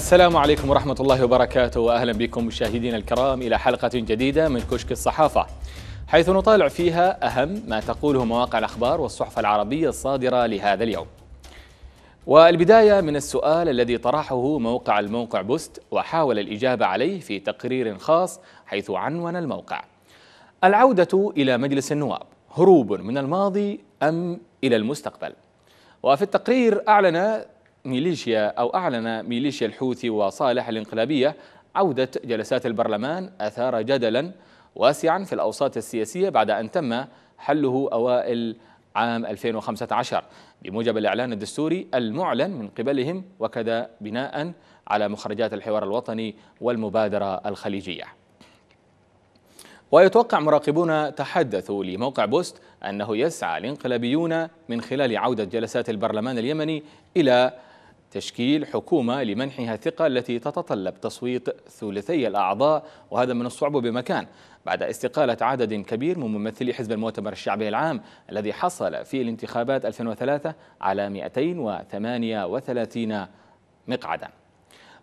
السلام عليكم ورحمة الله وبركاته وأهلا بكم مشاهدينا الكرام إلى حلقة جديدة من كشك الصحافة حيث نطالع فيها أهم ما تقوله مواقع الأخبار والصحف العربية الصادرة لهذا اليوم والبداية من السؤال الذي طرحه موقع الموقع بوست وحاول الإجابة عليه في تقرير خاص حيث عنون الموقع العودة إلى مجلس النواب هروب من الماضي أم إلى المستقبل وفي التقرير أعلن ميليشيا أو أعلن ميليشيا الحوثي وصالح الانقلابية عودة جلسات البرلمان أثار جدلا واسعا في الأوساط السياسية بعد أن تم حله أوائل عام 2015 بموجب الإعلان الدستوري المعلن من قبلهم وكذا بناء على مخرجات الحوار الوطني والمبادرة الخليجية ويتوقع مراقبون تحدثوا لموقع بوست أنه يسعى الانقلابيون من خلال عودة جلسات البرلمان اليمني إلى تشكيل حكومة لمنحها ثقة التي تتطلب تصويت ثلثي الأعضاء وهذا من الصعب بمكان بعد استقالة عدد كبير من ممثلي حزب المؤتمر الشعبي العام الذي حصل في الانتخابات 2003 على 238 مقعدا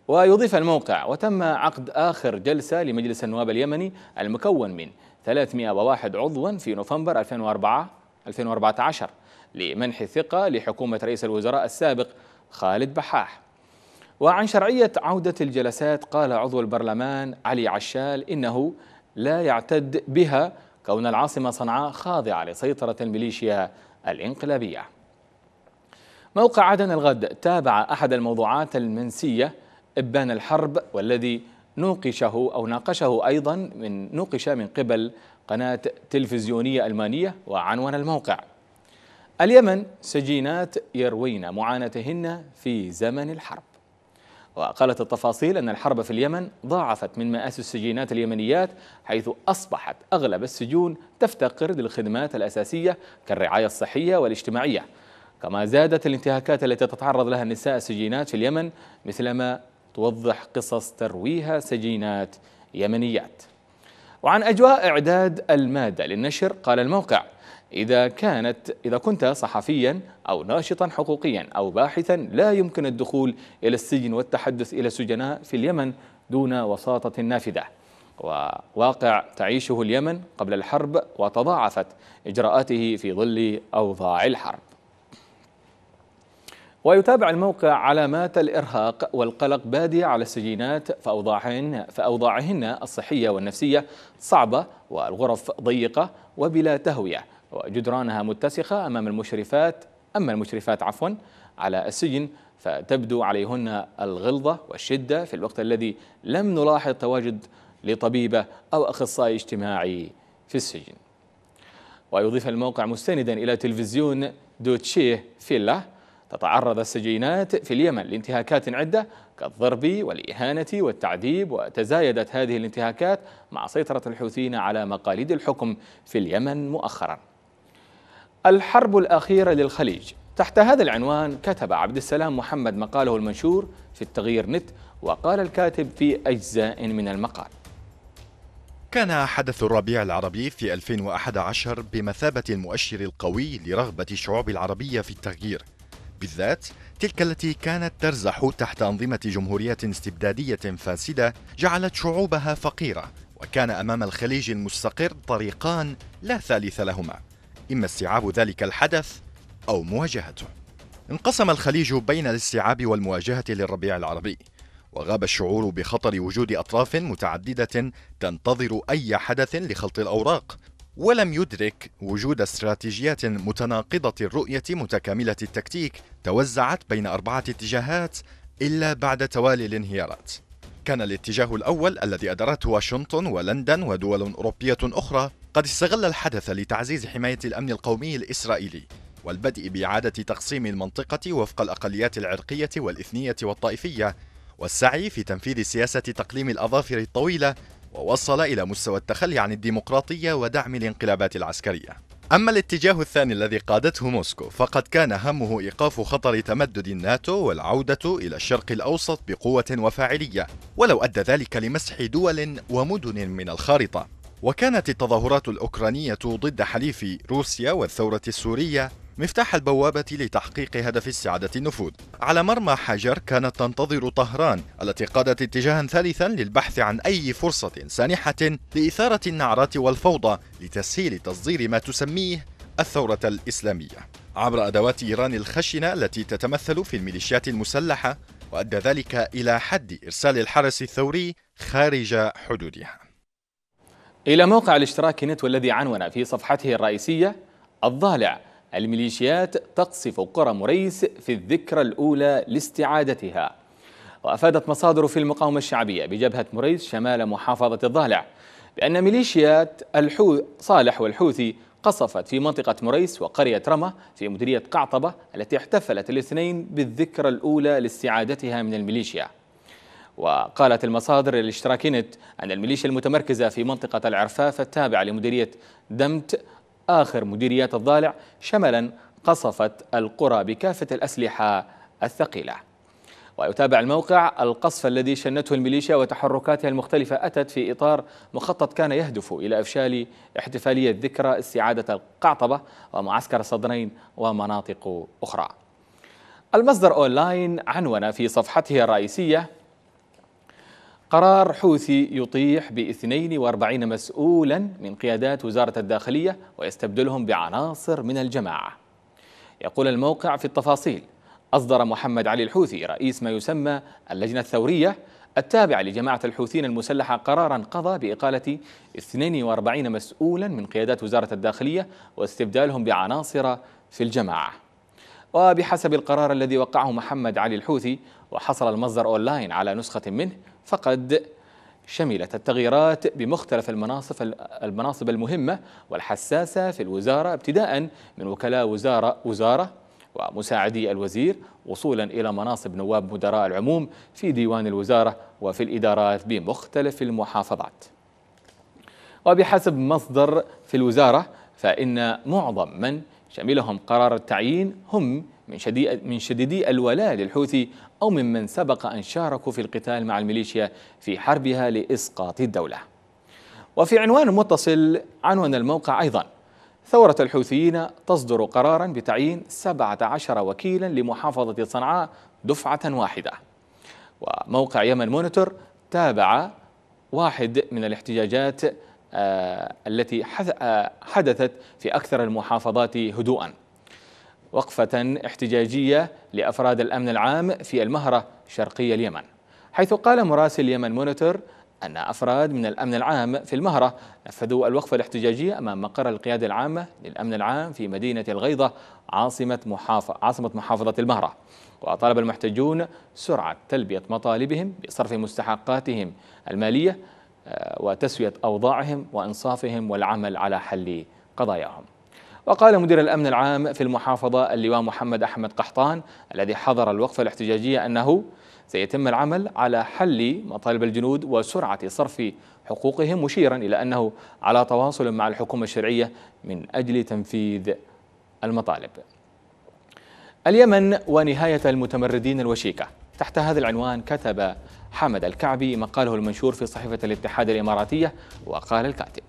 ويضيف الموقع وتم عقد آخر جلسة لمجلس النواب اليمني المكون من 301 عضوا في نوفمبر 2004 2014 لمنح الثقة لحكومة رئيس الوزراء السابق خالد بحاح وعن شرعية عودة الجلسات قال عضو البرلمان علي عشال إنه لا يعتد بها كون العاصمة صنعاء خاضعة لسيطرة الميليشيا الانقلابية موقع عدن الغد تابع أحد الموضوعات المنسية إبان الحرب والذي نوقشه أو ناقشه أيضا من نوقش من قبل قناة تلفزيونية ألمانية وعنوان الموقع اليمن سجينات يروين معاناتهن في زمن الحرب وقالت التفاصيل أن الحرب في اليمن ضاعفت من مآسي السجينات اليمنيات حيث أصبحت أغلب السجون تفتقر للخدمات الأساسية كالرعاية الصحية والاجتماعية كما زادت الانتهاكات التي تتعرض لها النساء السجينات في اليمن مثلما توضح قصص ترويها سجينات يمنيات وعن أجواء إعداد المادة للنشر قال الموقع إذا كانت إذا كنت صحفيا أو ناشطا حقوقيا أو باحثا لا يمكن الدخول إلى السجن والتحدث إلى سجناء في اليمن دون وساطة نافذة وواقع تعيشه اليمن قبل الحرب وتضاعفت إجراءاته في ظل أوضاع الحرب ويتابع الموقع علامات الإرهاق والقلق بادية على السجينات فأوضاعهن, فأوضاعهن الصحية والنفسية صعبة والغرف ضيقة وبلا تهوية وجدرانها متسخة أمام المشرفات أما المشرفات عفوا على السجن فتبدو عليهن الغلظة والشدة في الوقت الذي لم نلاحظ تواجد لطبيبة أو أخصائي اجتماعي في السجن ويضيف الموقع مستندا إلى تلفزيون دوتشيه فيلا تتعرض السجينات في اليمن لانتهاكات عدة كالضرب والإهانة والتعذيب وتزايدت هذه الانتهاكات مع سيطرة الحوثيين على مقاليد الحكم في اليمن مؤخراً الحرب الأخيرة للخليج تحت هذا العنوان كتب عبد السلام محمد مقاله المنشور في التغيير نت وقال الكاتب في أجزاء من المقال كان حدث الربيع العربي في 2011 بمثابة المؤشر القوي لرغبة الشعوب العربية في التغيير بالذات تلك التي كانت ترزح تحت أنظمة جمهورية استبدادية فاسدة جعلت شعوبها فقيرة وكان أمام الخليج المستقر طريقان لا ثالث لهما إما استيعاب ذلك الحدث أو مواجهته انقسم الخليج بين الاستيعاب والمواجهة للربيع العربي وغاب الشعور بخطر وجود أطراف متعددة تنتظر أي حدث لخلط الأوراق ولم يدرك وجود استراتيجيات متناقضة الرؤية متكاملة التكتيك توزعت بين أربعة اتجاهات إلا بعد توالي الانهيارات كان الاتجاه الأول الذي أدرته واشنطن ولندن ودول أوروبية أخرى قد استغل الحدث لتعزيز حماية الأمن القومي الإسرائيلي والبدء بإعادة تقسيم المنطقة وفق الأقليات العرقية والإثنية والطائفية والسعي في تنفيذ سياسة تقليم الأظافر الطويلة ووصل إلى مستوى التخلي عن الديمقراطية ودعم الانقلابات العسكرية أما الاتجاه الثاني الذي قادته موسكو فقد كان همه إيقاف خطر تمدد الناتو والعودة إلى الشرق الأوسط بقوة وفاعلية ولو أدى ذلك لمسح دول ومدن من الخارطة وكانت التظاهرات الأوكرانية ضد حليف روسيا والثورة السورية مفتاح البوابة لتحقيق هدف استعادة النفوذ على مرمى حجر كانت تنتظر طهران التي قادت اتجاها ثالثا للبحث عن أي فرصة سانحة لإثارة النعرات والفوضى لتسهيل تصدير ما تسميه الثورة الإسلامية عبر أدوات إيران الخشنة التي تتمثل في الميليشيات المسلحة وأدى ذلك إلى حد إرسال الحرس الثوري خارج حدودها إلى موقع الاشتراك نت والذي عنون في صفحته الرئيسية الضالع الميليشيات تقصف قرى مريس في الذكرى الأولى لاستعادتها وأفادت مصادر في المقاومة الشعبية بجبهة مريس شمال محافظة الضالع بأن ميليشيات الحو... صالح والحوثي قصفت في منطقة مريس وقرية رمى في مديرية قعطبة التي احتفلت الاثنين بالذكرى الأولى لاستعادتها من الميليشيا وقالت المصادر الاشتراكينت أن الميليشيا المتمركزة في منطقة العرفاف التابعة لمديرية دمت آخر مديريات الضالع شملا قصفت القرى بكافة الأسلحة الثقيلة ويتابع الموقع القصف الذي شنته الميليشيا وتحركاتها المختلفة أتت في إطار مخطط كان يهدف إلى إفشال احتفالية ذكرى استعادة القعطبة ومعسكر الصدرين ومناطق أخرى المصدر أونلاين عنون في صفحته الرئيسية قرار حوثي يطيح ب 42 مسؤولا من قيادات وزارة الداخلية ويستبدلهم بعناصر من الجماعة. يقول الموقع في التفاصيل: أصدر محمد علي الحوثي رئيس ما يسمى اللجنة الثورية التابعة لجماعة الحوثيين المسلحة قرارا قضى بإقالة 42 مسؤولا من قيادات وزارة الداخلية واستبدالهم بعناصر في الجماعة. وبحسب القرار الذي وقعه محمد علي الحوثي وحصل المصدر أونلاين على نسخة منه فقد شملت التغييرات بمختلف المناصب المناصب المهمة والحساسة في الوزارة ابتداء من وكلاء وزارة وزارة ومساعدي الوزير وصولا إلى مناصب نواب مدراء العموم في ديوان الوزارة وفي الإدارات بمختلف المحافظات وبحسب مصدر في الوزارة فإن معظم من شملهم قرار التعيين هم من, من شديدي الولاء للحوثي أو ممن سبق أن شاركوا في القتال مع الميليشيا في حربها لإسقاط الدولة وفي عنوان متصل عنوان الموقع أيضا ثورة الحوثيين تصدر قرارا بتعيين 17 وكيلا لمحافظة صنعاء دفعة واحدة وموقع يمن مونيتور تابع واحد من الاحتجاجات آه، التي آه، حدثت في أكثر المحافظات هدوءا وقفة احتجاجية لأفراد الأمن العام في المهرة شرقي اليمن حيث قال مراسل يمن مونيتور أن أفراد من الأمن العام في المهرة نفذوا الوقفة الاحتجاجية أمام مقر القيادة العامة للأمن العام في مدينة الغيضة عاصمة محافظة, عاصمة محافظة المهرة وطلب المحتجون سرعة تلبية مطالبهم بصرف مستحقاتهم المالية آه، وتسوية أوضاعهم وإنصافهم والعمل على حل قضاياهم وقال مدير الأمن العام في المحافظة اللواء محمد أحمد قحطان الذي حضر الوقفة الاحتجاجية أنه سيتم العمل على حل مطالب الجنود وسرعة صرف حقوقهم مشيرا إلى أنه على تواصل مع الحكومة الشرعية من أجل تنفيذ المطالب اليمن ونهاية المتمردين الوشيكة تحت هذا العنوان كتب حمد الكعبي مقاله المنشور في صحيفة الاتحاد الإماراتية وقال الكاتب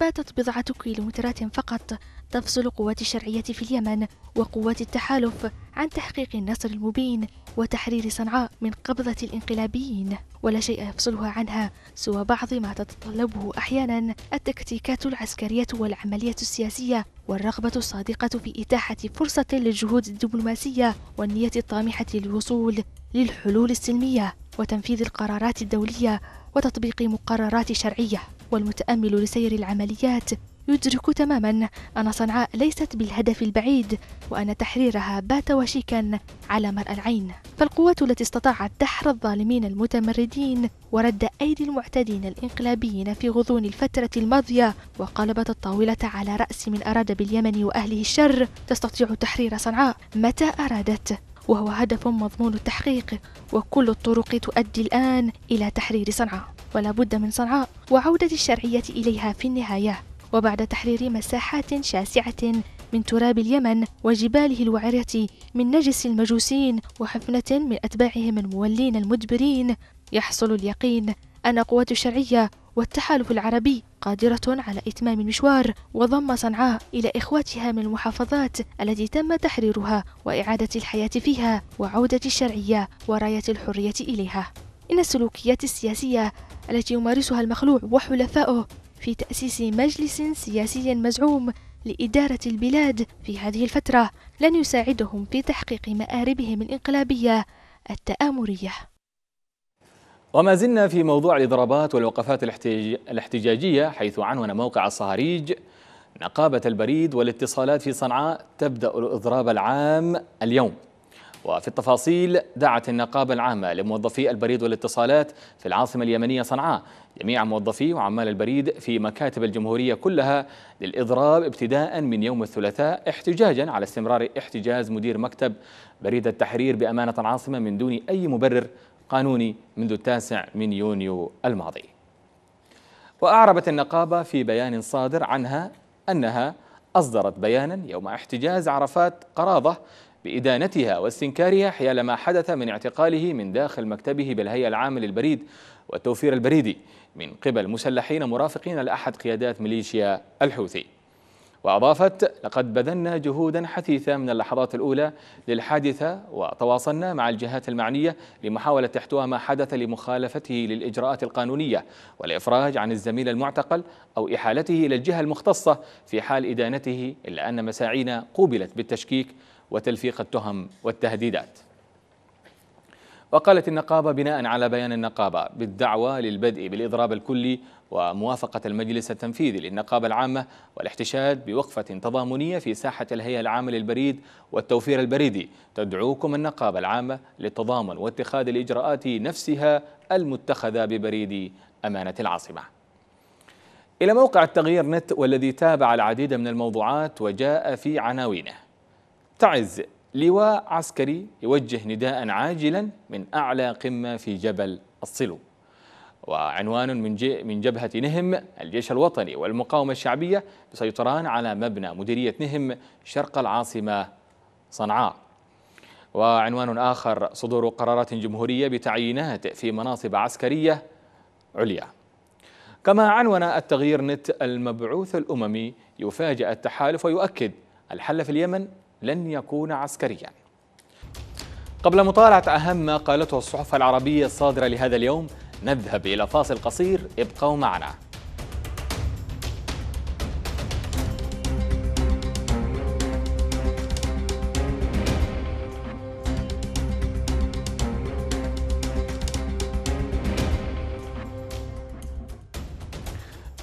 باتت بضعة كيلومترات فقط تفصل قوات الشرعية في اليمن وقوات التحالف عن تحقيق النصر المبين وتحرير صنعاء من قبضة الانقلابيين ولا شيء يفصلها عنها سوى بعض ما تتطلبه أحيانا التكتيكات العسكرية والعملية السياسية والرغبة الصادقة في إتاحة فرصة للجهود الدبلوماسية والنية الطامحة للوصول للحلول السلمية وتنفيذ القرارات الدولية وتطبيق مقررات شرعية والمتأمل لسير العمليات يدرك تماما أن صنعاء ليست بالهدف البعيد وأن تحريرها بات وشيكا على مرأى العين فالقوات التي استطاعت دحر الظالمين المتمردين ورد أيدي المعتدين الإنقلابيين في غضون الفترة الماضية وقلبت الطاولة على رأس من أراد باليمن وأهله الشر تستطيع تحرير صنعاء متى أرادت وهو هدف مضمون التحقيق وكل الطرق تؤدي الآن إلى تحرير صنعاء ولا بد من صنعاء وعودة الشرعية إليها في النهاية وبعد تحرير مساحات شاسعة من تراب اليمن وجباله الوعرة من نجس المجوسين وحفنة من أتباعهم المولين المدبرين يحصل اليقين أن قوات الشرعية والتحالف العربي قادرة على إتمام المشوار وضم صنعاء إلى إخواتها من المحافظات التي تم تحريرها وإعادة الحياة فيها وعودة الشرعية وراية الحرية إليها إن السلوكيات السياسية التي يمارسها المخلوع وحلفائه في تأسيس مجلس سياسي مزعوم لإدارة البلاد في هذه الفترة لن يساعدهم في تحقيق مآربهم الإنقلابية التآمرية وما زلنا في موضوع الإضرابات والوقفات الاحتجاجية حيث عنون موقع الصهاريج نقابة البريد والاتصالات في صنعاء تبدأ الإضراب العام اليوم وفي التفاصيل دعت النقابة العامة لموظفي البريد والاتصالات في العاصمة اليمنية صنعاء جميع موظفي وعمال البريد في مكاتب الجمهورية كلها للإضراب ابتداء من يوم الثلاثاء احتجاجا على استمرار احتجاز مدير مكتب بريد التحرير بأمانة العاصمة من دون أي مبرر قانوني منذ التاسع من يونيو الماضي وأعربت النقابة في بيان صادر عنها أنها أصدرت بيانا يوم احتجاز عرفات قراضة بإدانتها واستنكارها حيال ما حدث من اعتقاله من داخل مكتبه بالهيئة العامة للبريد والتوفير البريدي من قبل مسلحين مرافقين لأحد قيادات ميليشيا الحوثي وأضافت لقد بذلنا جهودا حثيثة من اللحظات الأولى للحادثة وتواصلنا مع الجهات المعنية لمحاولة احتواء ما حدث لمخالفته للإجراءات القانونية والإفراج عن الزميل المعتقل أو إحالته إلى الجهة المختصة في حال إدانته إلا أن مساعينا قوبلت بالتشكيك وتلفيق التهم والتهديدات وقالت النقابة بناء على بيان النقابة بالدعوة للبدء بالإضراب الكلي وموافقة المجلس التنفيذي للنقابة العامة والاحتشاد بوقفة تضامنية في ساحة الهيئة العامة للبريد والتوفير البريدي تدعوكم النقابة العامة للتضامن واتخاذ الإجراءات نفسها المتخذة ببريد أمانة العاصمة إلى موقع التغيير نت والذي تابع العديد من الموضوعات وجاء في عناوينه تعز لواء عسكري يوجه نداء عاجلا من أعلى قمة في جبل الصلو وعنوان من من جبهة نهم الجيش الوطني والمقاومة الشعبية يسيطران على مبنى مديرية نهم شرق العاصمة صنعاء وعنوان آخر صدور قرارات جمهورية بتعيينات في مناصب عسكرية عليا كما عنون التغيير نت المبعوث الأممي يفاجأ التحالف ويؤكد الحل في اليمن لن يكون عسكريا قبل مطالعة أهم ما قالته الصحف العربية الصادرة لهذا اليوم نذهب إلى فاصل قصير ابقوا معنا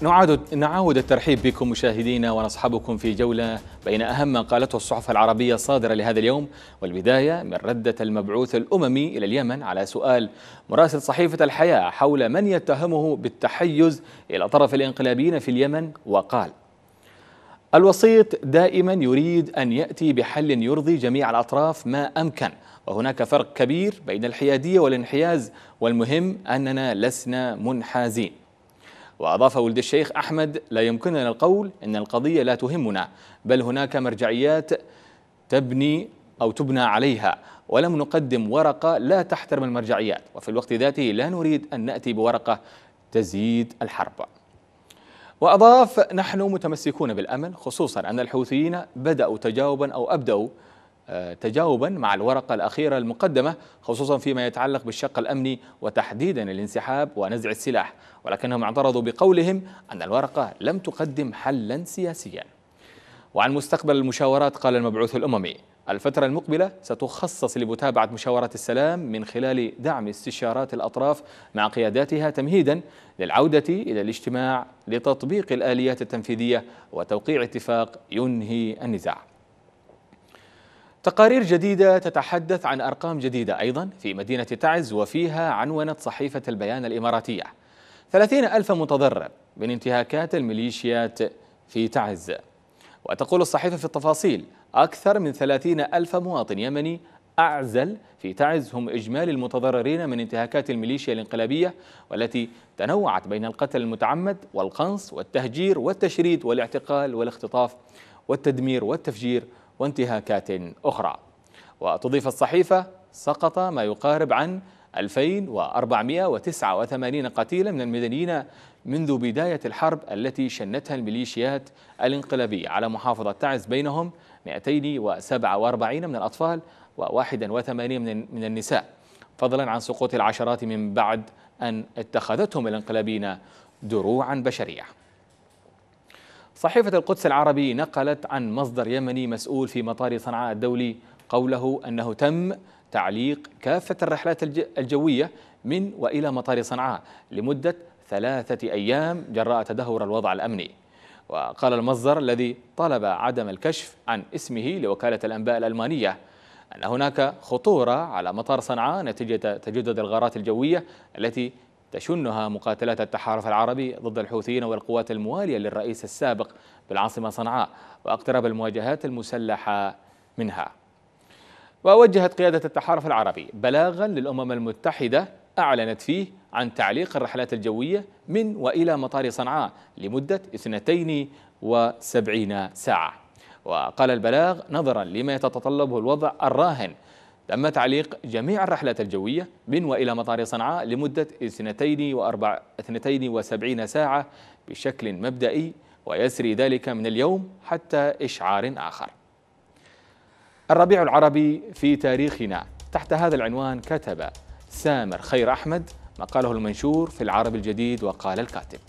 نعاود نعاود الترحيب بكم مشاهدينا ونصحبكم في جوله بين اهم ما قالته الصحف العربيه الصادره لهذا اليوم والبدايه من رده المبعوث الاممي الى اليمن على سؤال مراسل صحيفه الحياه حول من يتهمه بالتحيز الى طرف الانقلابيين في اليمن وقال: الوسيط دائما يريد ان ياتي بحل يرضي جميع الاطراف ما امكن وهناك فرق كبير بين الحياديه والانحياز والمهم اننا لسنا منحازين. وأضاف ولد الشيخ أحمد لا يمكننا القول إن القضية لا تهمنا بل هناك مرجعيات تبني أو تبنى عليها ولم نقدم ورقة لا تحترم المرجعيات وفي الوقت ذاته لا نريد أن نأتي بورقة تزيد الحرب وأضاف نحن متمسكون بالأمل خصوصا أن الحوثيين بدأوا تجاوبا أو أبدأوا تجاوبا مع الورقة الأخيرة المقدمة خصوصا فيما يتعلق بالشق الأمني وتحديدا الانسحاب ونزع السلاح ولكنهم اعترضوا بقولهم أن الورقة لم تقدم حلا سياسيا وعن مستقبل المشاورات قال المبعوث الأممي الفترة المقبلة ستخصص لمتابعة مشاورات السلام من خلال دعم استشارات الأطراف مع قياداتها تمهيدا للعودة إلى الاجتماع لتطبيق الآليات التنفيذية وتوقيع اتفاق ينهي النزاع تقارير جديدة تتحدث عن أرقام جديدة أيضا في مدينة تعز وفيها عنونت صحيفة البيان الإماراتية 30 ألف متضرر من انتهاكات الميليشيات في تعز وتقول الصحيفة في التفاصيل أكثر من 30 ألف مواطن يمني أعزل في تعز هم إجمالي المتضررين من انتهاكات الميليشيا الانقلابية والتي تنوعت بين القتل المتعمد والقنص والتهجير والتشريد والاعتقال والاختطاف والتدمير والتفجير وانتهاكات أخرى وتضيف الصحيفة سقط ما يقارب عن 2489 قتيلا من المدنيين منذ بداية الحرب التي شنتها الميليشيات الانقلابية على محافظة تعز بينهم 247 من الأطفال و81 من النساء فضلا عن سقوط العشرات من بعد أن اتخذتهم الانقلابيين دروعا بشريه صحيفة القدس العربي نقلت عن مصدر يمني مسؤول في مطار صنعاء الدولي قوله أنه تم تعليق كافة الرحلات الجوية من وإلى مطار صنعاء لمدة ثلاثة أيام جراء تدهور الوضع الأمني وقال المصدر الذي طلب عدم الكشف عن اسمه لوكالة الأنباء الألمانية أن هناك خطورة على مطار صنعاء نتيجة تجدد الغارات الجوية التي تشنها مقاتلات التحالف العربي ضد الحوثيين والقوات الموالية للرئيس السابق بالعاصمة صنعاء واقتراب المواجهات المسلحة منها ووجهت قيادة التحالف العربي بلاغا للأمم المتحدة أعلنت فيه عن تعليق الرحلات الجوية من وإلى مطار صنعاء لمدة 72 ساعة وقال البلاغ نظرا لما يتطلبه الوضع الراهن تم تعليق جميع الرحلات الجوية من وإلى مطار صنعاء لمدة 72 ساعة بشكل مبدئي ويسري ذلك من اليوم حتى إشعار آخر الربيع العربي في تاريخنا تحت هذا العنوان كتب سامر خير أحمد مقاله المنشور في العرب الجديد وقال الكاتب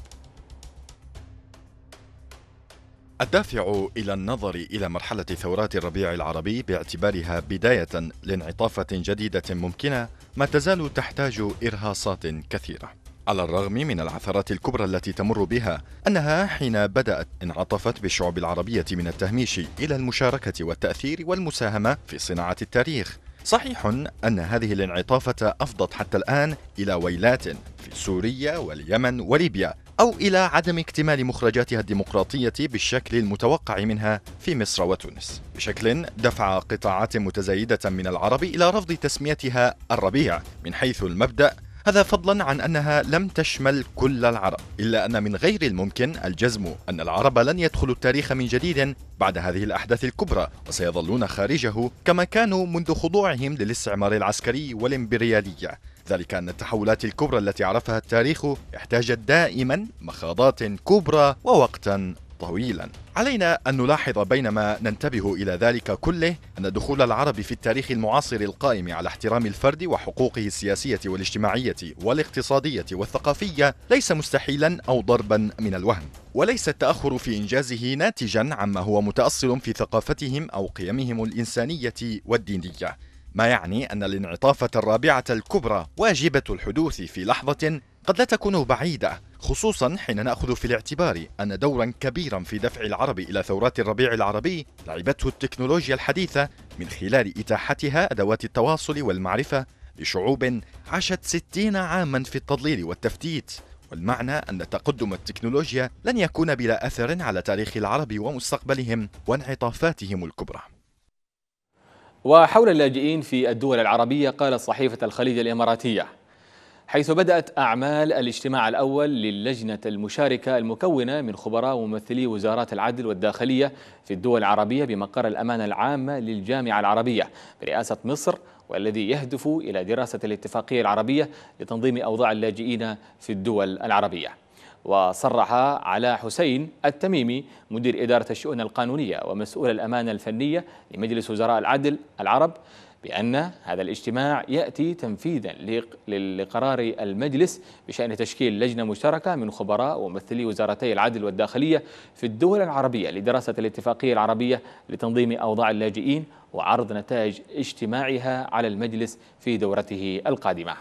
الدافع إلى النظر إلى مرحلة ثورات الربيع العربي باعتبارها بداية لانعطافة جديدة ممكنة ما تزال تحتاج إرهاصات كثيرة على الرغم من العثرات الكبرى التي تمر بها انها حين بدات انعطفت بالشعوب العربيه من التهميش الى المشاركه والتاثير والمساهمه في صناعه التاريخ صحيح ان هذه الانعطافه افضت حتى الان الى ويلات في سوريا واليمن وليبيا أو إلى عدم اكتمال مخرجاتها الديمقراطية بالشكل المتوقع منها في مصر وتونس بشكل دفع قطاعات متزايدة من العرب إلى رفض تسميتها الربيع من حيث المبدأ هذا فضلا عن انها لم تشمل كل العرب، الا ان من غير الممكن الجزم ان العرب لن يدخلوا التاريخ من جديد بعد هذه الاحداث الكبرى، وسيظلون خارجه كما كانوا منذ خضوعهم للاستعمار العسكري والامبرياليه، ذلك أن التحولات الكبرى التي عرفها التاريخ احتاجت دائما مخاضات كبرى ووقتا طويلا علينا أن نلاحظ بينما ننتبه إلى ذلك كله أن دخول العرب في التاريخ المعاصر القائم على احترام الفرد وحقوقه السياسية والاجتماعية والاقتصادية والثقافية ليس مستحيلا أو ضربا من الوهن وليس التأخر في إنجازه ناتجا عما هو متأصل في ثقافتهم أو قيمهم الإنسانية والدينية ما يعني أن الانعطافة الرابعة الكبرى واجبة الحدوث في لحظة قد لا تكون بعيدة خصوصا حين ناخذ في الاعتبار ان دورا كبيرا في دفع العرب الى ثورات الربيع العربي لعبته التكنولوجيا الحديثه من خلال اتاحتها ادوات التواصل والمعرفه لشعوب عاشت ستين عاما في التضليل والتفتيت والمعنى أن تقدم التكنولوجيا لن يكون بلا أثر على تاريخ العرب ومستقبلهم وانعطافاتهم الكبرى وحول اللاجئين في الدول العربية قالت صحيفة الخليج الإماراتية حيث بدأت أعمال الاجتماع الأول للجنة المشاركة المكونة من خبراء وممثلي وزارات العدل والداخلية في الدول العربية بمقر الأمانة العامة للجامعة العربية برئاسة مصر والذي يهدف إلى دراسة الاتفاقية العربية لتنظيم أوضاع اللاجئين في الدول العربية وصرح على حسين التميمي مدير إدارة الشؤون القانونية ومسؤول الأمانة الفنية لمجلس وزراء العدل العرب بأن هذا الاجتماع يأتي تنفيذا لقرار المجلس بشأن تشكيل لجنة مشتركة من خبراء وممثلي وزارتي العدل والداخلية في الدول العربية لدراسة الاتفاقية العربية لتنظيم أوضاع اللاجئين وعرض نتائج اجتماعها على المجلس في دورته القادمة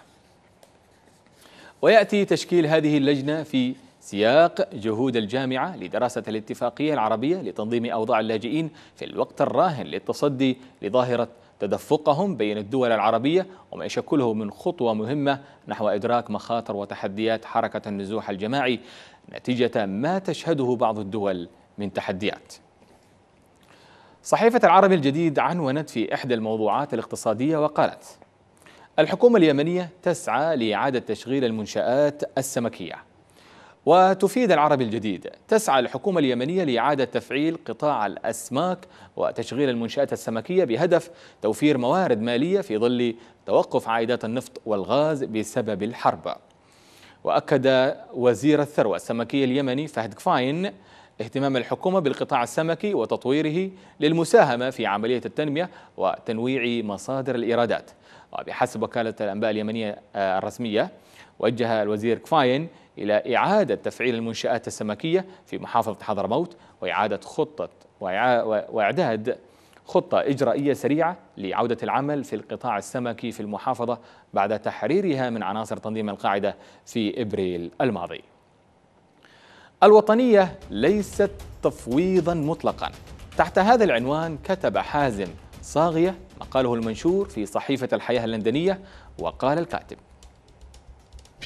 ويأتي تشكيل هذه اللجنة في سياق جهود الجامعة لدراسة الاتفاقية العربية لتنظيم أوضاع اللاجئين في الوقت الراهن للتصدي لظاهرة تدفقهم بين الدول العربية وما يشكله من خطوة مهمة نحو إدراك مخاطر وتحديات حركة النزوح الجماعي نتيجة ما تشهده بعض الدول من تحديات صحيفة العربي الجديد عنونت في إحدى الموضوعات الاقتصادية وقالت الحكومة اليمنية تسعى لإعادة تشغيل المنشآت السمكية وتفيد العرب الجديد تسعى الحكومة اليمنية لإعادة تفعيل قطاع الأسماك وتشغيل المنشآت السمكية بهدف توفير موارد مالية في ظل توقف عائدات النفط والغاز بسبب الحرب وأكد وزير الثروة السمكية اليمني فهد كفاين اهتمام الحكومة بالقطاع السمكي وتطويره للمساهمة في عملية التنمية وتنويع مصادر الإيرادات وبحسب وكالة الأنباء اليمنية آه، الرسمية وجه الوزير كفاين إلى إعادة تفعيل المنشآت السمكية في محافظة حضرموت وإعادة خطة وإعداد خطة إجرائية سريعة لعودة العمل في القطاع السمكي في المحافظة بعد تحريرها من عناصر تنظيم القاعدة في إبريل الماضي الوطنية ليست تفويضا مطلقا تحت هذا العنوان كتب حازم صاغية مقاله المنشور في صحيفة الحياة اللندنية وقال الكاتب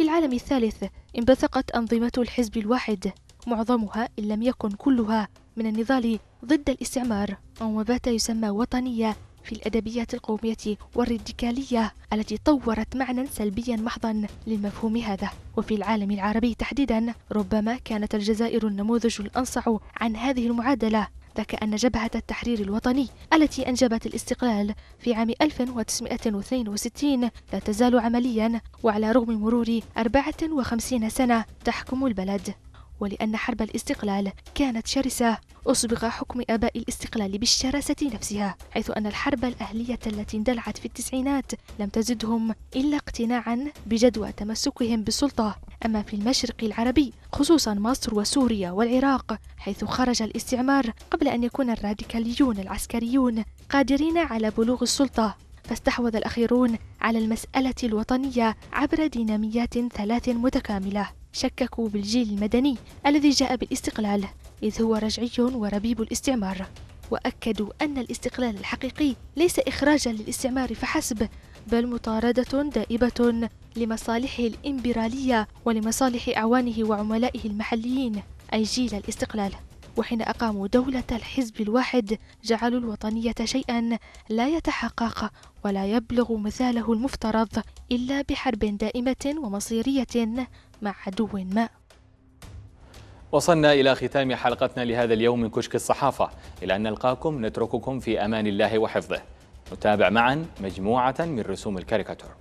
في العالم الثالث انبثقت أنظمة الحزب الواحد معظمها إن لم يكن كلها من النضال ضد الاستعمار أو ما بات يسمى وطنية في الأدبيات القومية والراديكالية التي طورت معنى سلبيا محضا للمفهوم هذا وفي العالم العربي تحديدا ربما كانت الجزائر النموذج الأنصع عن هذه المعادلة ذاك أن جبهة التحرير الوطني التي أنجبت الاستقلال في عام 1962 لا تزال عمليا وعلى رغم مرور 54 سنة تحكم البلد ولأن حرب الاستقلال كانت شرسة أصبغ حكم آباء الاستقلال بالشراسة نفسها حيث أن الحرب الأهلية التي اندلعت في التسعينات لم تزدهم إلا اقتناعا بجدوى تمسكهم بالسلطة أما في المشرق العربي خصوصا مصر وسوريا والعراق حيث خرج الاستعمار قبل أن يكون الراديكاليون العسكريون قادرين على بلوغ السلطة فاستحوذ الأخيرون على المسألة الوطنية عبر ديناميات ثلاث متكاملة شككوا بالجيل المدني الذي جاء بالاستقلال إذ هو رجعي وربيب الاستعمار وأكدوا أن الاستقلال الحقيقي ليس إخراجا للاستعمار فحسب بل مطاردة دائبة لمصالحه الإمبرالية ولمصالح أعوانه وعملائه المحليين أي جيل الاستقلال وحين أقاموا دولة الحزب الواحد جعلوا الوطنية شيئا لا يتحقق ولا يبلغ مثاله المفترض إلا بحرب دائمة ومصيرية مع عدو ما وصلنا إلى ختام حلقتنا لهذا اليوم من كشك الصحافة إلى أن نلقاكم نترككم في أمان الله وحفظه نتابع معا مجموعة من رسوم الكاريكاتور